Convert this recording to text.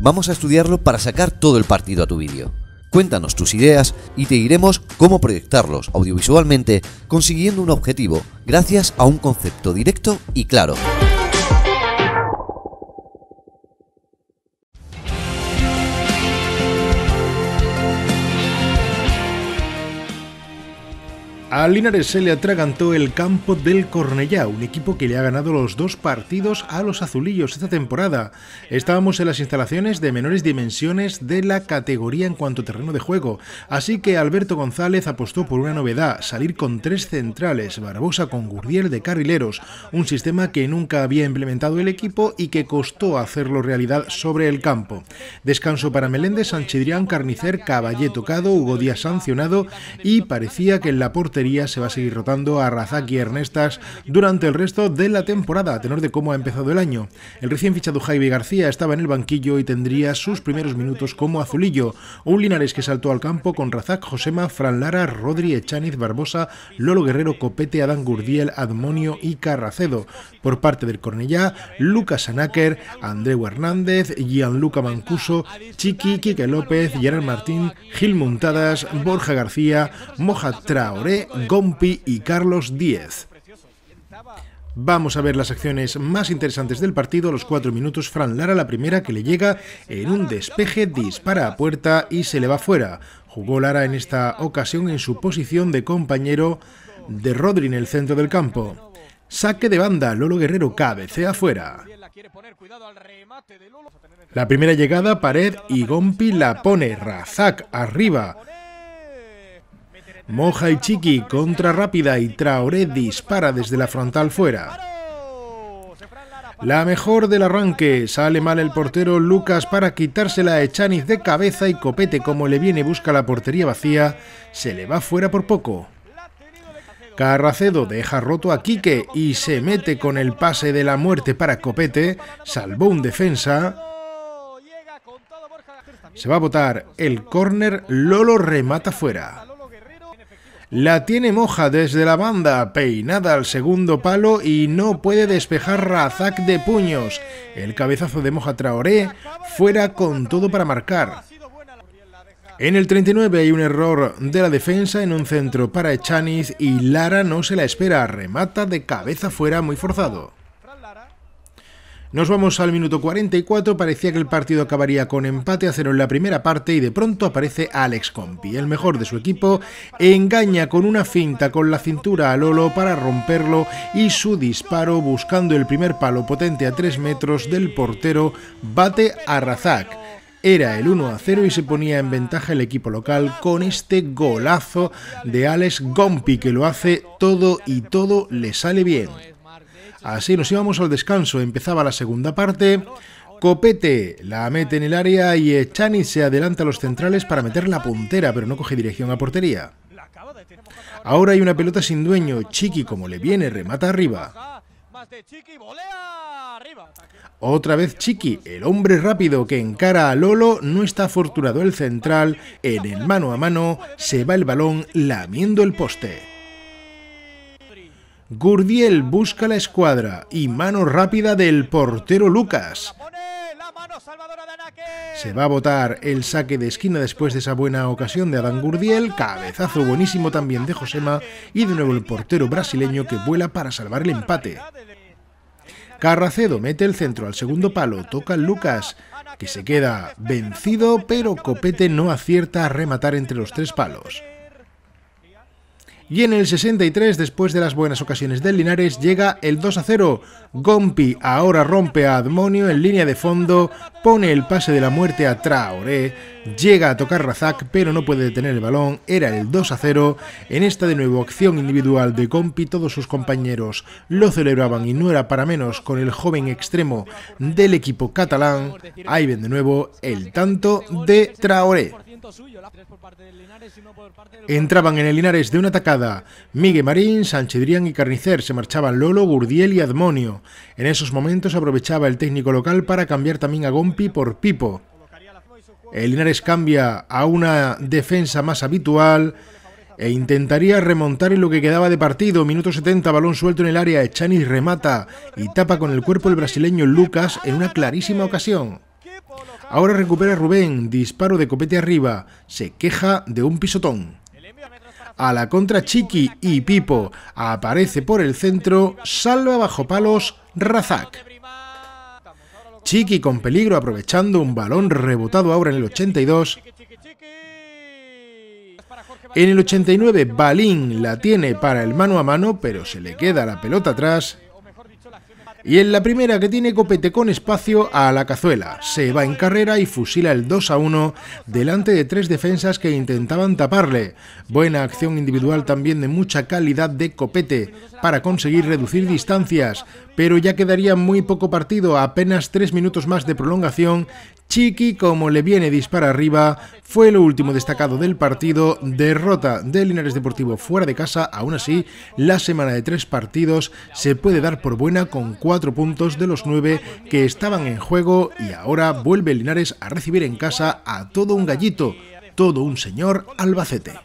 vamos a estudiarlo para sacar todo el partido a tu vídeo. Cuéntanos tus ideas y te diremos cómo proyectarlos audiovisualmente consiguiendo un objetivo gracias a un concepto directo y claro. Alinares Linares se le atragantó el campo del Cornellá, un equipo que le ha ganado los dos partidos a los azulillos esta temporada. Estábamos en las instalaciones de menores dimensiones de la categoría en cuanto a terreno de juego, así que Alberto González apostó por una novedad, salir con tres centrales, Barbosa con Gurdiel de carrileros, un sistema que nunca había implementado el equipo y que costó hacerlo realidad sobre el campo. Descanso para Meléndez, Sanchidrián, Carnicer, Caballé tocado, Hugo Díaz sancionado y parecía que en la portería se va a seguir rotando a Razak y Ernestas durante el resto de la temporada, a tenor de cómo ha empezado el año. El recién fichado Jaime García estaba en el banquillo y tendría sus primeros minutos como azulillo. Un Linares que saltó al campo con Razak, Josema, Fran Lara, Rodri, Echaniz, Barbosa, Lolo Guerrero, Copete, Adán Gurdiel, Admonio y Carracedo. Por parte del Cornellá, Lucas Anáquer, Andreu Hernández, Gianluca Mancuso, Chiqui, Kike López, Gerard Martín, Gil Montadas, Borja García, Moja Traoré, Gompi y Carlos Díez. Vamos a ver las acciones más interesantes del partido. A los cuatro minutos, Fran Lara, la primera que le llega en un despeje, dispara a puerta y se le va fuera. Jugó Lara en esta ocasión en su posición de compañero de Rodri en el centro del campo. Saque de banda, Lolo Guerrero cabecea fuera. La primera llegada, Pared y Gompi la pone, Razak arriba. Moja y Chiqui contra rápida y Traoré dispara desde la frontal fuera. La mejor del arranque, sale mal el portero Lucas para quitársela a Echaniz de cabeza y Copete como le viene busca la portería vacía, se le va fuera por poco. Carracedo deja roto a Quique y se mete con el pase de la muerte para Copete, salvó un defensa. Se va a votar el córner, Lolo remata fuera. La tiene moja desde la banda, peinada al segundo palo y no puede despejar Razak de puños. El cabezazo de Moja Traoré fuera con todo para marcar. En el 39 hay un error de la defensa en un centro para Echaniz y Lara no se la espera, remata de cabeza fuera muy forzado. Nos vamos al minuto 44, parecía que el partido acabaría con empate a cero en la primera parte y de pronto aparece Alex Gompi, el mejor de su equipo, engaña con una finta con la cintura a Lolo para romperlo y su disparo buscando el primer palo potente a 3 metros del portero bate a Razak. Era el 1 a 0 y se ponía en ventaja el equipo local con este golazo de Alex Gompi que lo hace todo y todo le sale bien. Así nos íbamos al descanso, empezaba la segunda parte. Copete la mete en el área y Chani se adelanta a los centrales para meter la puntera, pero no coge dirección a portería. Ahora hay una pelota sin dueño, Chiqui como le viene, remata arriba. Otra vez Chiqui, el hombre rápido que encara a Lolo, no está afortunado el central, en el mano a mano se va el balón lamiendo el poste. Gurdiel busca la escuadra y mano rápida del portero Lucas. Se va a votar el saque de esquina después de esa buena ocasión de Adán Gurdiel, cabezazo buenísimo también de Josema y de nuevo el portero brasileño que vuela para salvar el empate. Carracedo mete el centro al segundo palo, toca Lucas, que se queda vencido pero Copete no acierta a rematar entre los tres palos. Y en el 63, después de las buenas ocasiones del Linares, llega el 2 a 0. Gompi ahora rompe a Admonio en línea de fondo, pone el pase de la muerte a Traoré, llega a tocar Razak, pero no puede detener el balón. Era el 2 a 0. En esta de nuevo acción individual de Gompi, todos sus compañeros lo celebraban y no era para menos con el joven extremo del equipo catalán. Ahí ven de nuevo el tanto de Traoré. Entraban en el Linares de una atacada. Miguel Marín, Sanchidrián y Carnicer se marchaban Lolo, Gurdiel y Admonio. En esos momentos aprovechaba el técnico local para cambiar también a Gompi por Pipo. El Linares cambia a una defensa más habitual e intentaría remontar en lo que quedaba de partido. Minuto 70, balón suelto en el área, ...Echanis remata y tapa con el cuerpo el brasileño Lucas en una clarísima ocasión. Ahora recupera Rubén, disparo de copete arriba, se queja de un pisotón. A la contra Chiqui y Pipo, aparece por el centro, salva bajo palos Razak. Chiqui con peligro aprovechando un balón rebotado ahora en el 82. En el 89 Balín la tiene para el mano a mano, pero se le queda la pelota atrás y en la primera que tiene copete con espacio a la cazuela, se va en carrera y fusila el 2 a 1 delante de tres defensas que intentaban taparle. Buena acción individual también de mucha calidad de copete para conseguir reducir distancias, pero ya quedaría muy poco partido, apenas tres minutos más de prolongación Chiqui, como le viene dispara arriba, fue lo último destacado del partido, derrota de Linares Deportivo fuera de casa, aún así, la semana de tres partidos se puede dar por buena con cuatro puntos de los nueve que estaban en juego y ahora vuelve Linares a recibir en casa a todo un gallito, todo un señor Albacete.